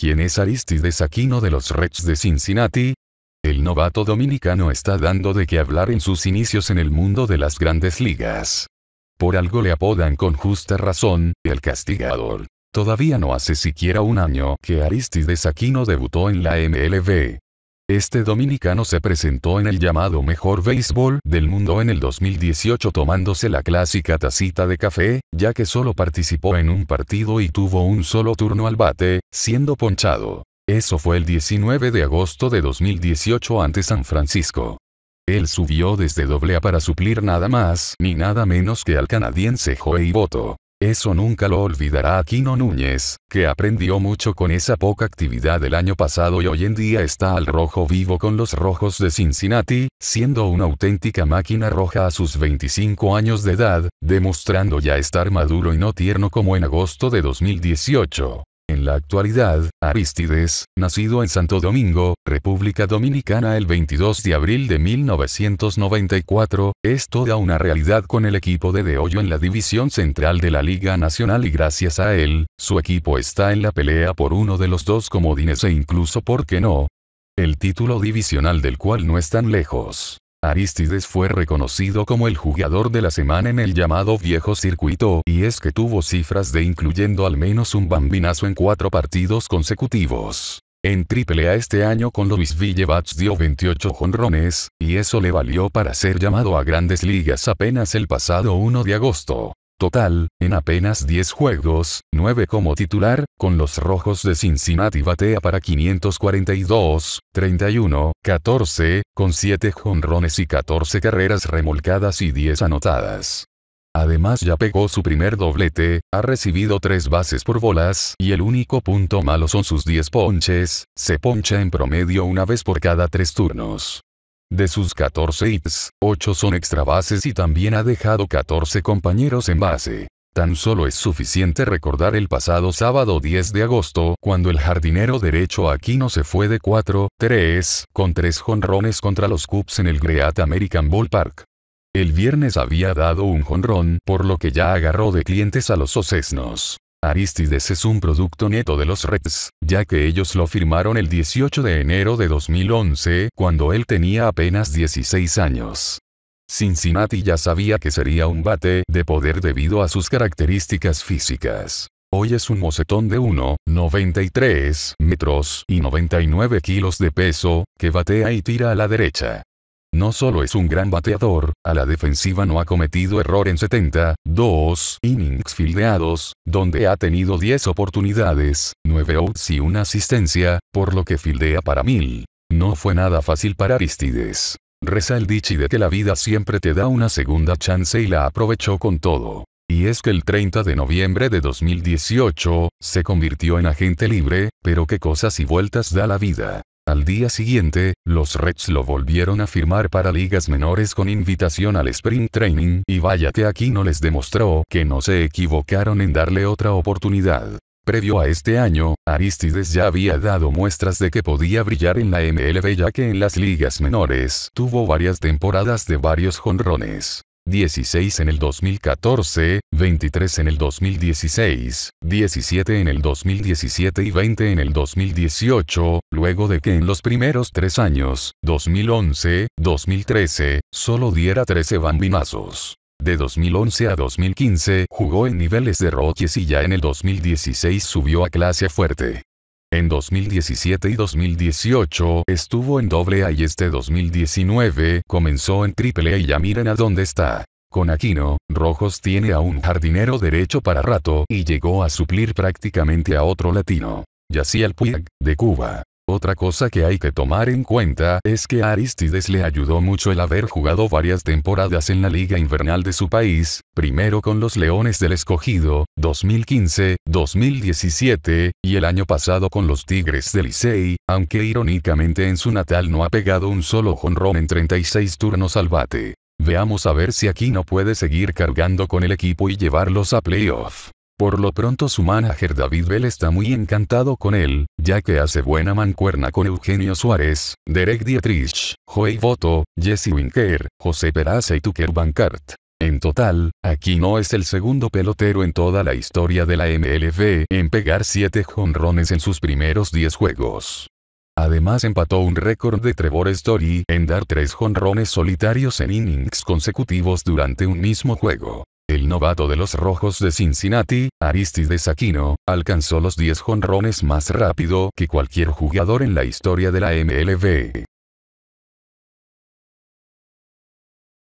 ¿Quién es Aristides Aquino de los Reds de Cincinnati? El novato dominicano está dando de qué hablar en sus inicios en el mundo de las grandes ligas. Por algo le apodan con justa razón, el castigador. Todavía no hace siquiera un año que Aristides Aquino debutó en la MLB. Este dominicano se presentó en el llamado Mejor Béisbol del Mundo en el 2018 tomándose la clásica tacita de café, ya que solo participó en un partido y tuvo un solo turno al bate, siendo ponchado. Eso fue el 19 de agosto de 2018 ante San Francisco. Él subió desde doble A para suplir nada más ni nada menos que al canadiense Joey Boto. Eso nunca lo olvidará Aquino Núñez, que aprendió mucho con esa poca actividad del año pasado y hoy en día está al rojo vivo con los rojos de Cincinnati, siendo una auténtica máquina roja a sus 25 años de edad, demostrando ya estar maduro y no tierno como en agosto de 2018. En la actualidad, Aristides, nacido en Santo Domingo, República Dominicana el 22 de abril de 1994, es toda una realidad con el equipo de De en la división central de la Liga Nacional y gracias a él, su equipo está en la pelea por uno de los dos comodines e incluso, ¿por qué no?, el título divisional del cual no tan lejos. Aristides fue reconocido como el jugador de la semana en el llamado viejo circuito y es que tuvo cifras de incluyendo al menos un bambinazo en cuatro partidos consecutivos. En A este año con Luis bats dio 28 jonrones, y eso le valió para ser llamado a grandes ligas apenas el pasado 1 de agosto. Total, en apenas 10 juegos, 9 como titular, con los Rojos de Cincinnati batea para 542, 31, 14, con 7 jonrones y 14 carreras remolcadas y 10 anotadas. Además ya pegó su primer doblete, ha recibido 3 bases por bolas y el único punto malo son sus 10 ponches, se poncha en promedio una vez por cada 3 turnos. De sus 14 hits, 8 son extra bases y también ha dejado 14 compañeros en base. Tan solo es suficiente recordar el pasado sábado 10 de agosto, cuando el jardinero derecho Aquino se fue de 4-3, con 3 jonrones contra los Cubs en el Great American Ball Park. El viernes había dado un jonrón, por lo que ya agarró de clientes a los ocesnos. Aristides es un producto neto de los Reds, ya que ellos lo firmaron el 18 de enero de 2011, cuando él tenía apenas 16 años. Cincinnati ya sabía que sería un bate de poder debido a sus características físicas. Hoy es un mocetón de 1,93 metros y 99 kilos de peso, que batea y tira a la derecha. No solo es un gran bateador, a la defensiva no ha cometido error en 72 innings fildeados, donde ha tenido 10 oportunidades, 9 outs y una asistencia, por lo que fildea para mil. No fue nada fácil para Aristides. Reza el dichi de que la vida siempre te da una segunda chance y la aprovechó con todo. Y es que el 30 de noviembre de 2018, se convirtió en agente libre, pero qué cosas y vueltas da la vida. Al día siguiente, los Reds lo volvieron a firmar para ligas menores con invitación al Spring Training y vaya que aquí no les demostró que no se equivocaron en darle otra oportunidad. Previo a este año, Aristides ya había dado muestras de que podía brillar en la MLB ya que en las ligas menores tuvo varias temporadas de varios jonrones. 16 en el 2014, 23 en el 2016, 17 en el 2017 y 20 en el 2018, luego de que en los primeros tres años, 2011, 2013, solo diera 13 bambinazos. De 2011 a 2015 jugó en niveles de Rockies y ya en el 2016 subió a clase fuerte. En 2017 y 2018 estuvo en doble A y este 2019 comenzó en A y ya miren a dónde está. Con Aquino, Rojos tiene a un jardinero derecho para rato y llegó a suplir prácticamente a otro latino. Yaciel Puig, de Cuba. Otra cosa que hay que tomar en cuenta es que a Aristides le ayudó mucho el haber jugado varias temporadas en la liga invernal de su país, primero con los Leones del Escogido, 2015, 2017, y el año pasado con los Tigres del Licey, aunque irónicamente en su natal no ha pegado un solo jonrón en 36 turnos al bate. Veamos a ver si aquí no puede seguir cargando con el equipo y llevarlos a playoff. Por lo pronto su manager David Bell está muy encantado con él, ya que hace buena mancuerna con Eugenio Suárez, Derek Dietrich, Joey Voto, Jesse Winker, José Peraza y Tucker Bancart. En total, aquí no es el segundo pelotero en toda la historia de la MLB en pegar 7 jonrones en sus primeros 10 juegos. Además empató un récord de Trevor Story en dar 3 jonrones solitarios en innings consecutivos durante un mismo juego el novato de los Rojos de Cincinnati, Aristides Aquino, alcanzó los 10 jonrones más rápido que cualquier jugador en la historia de la MLB.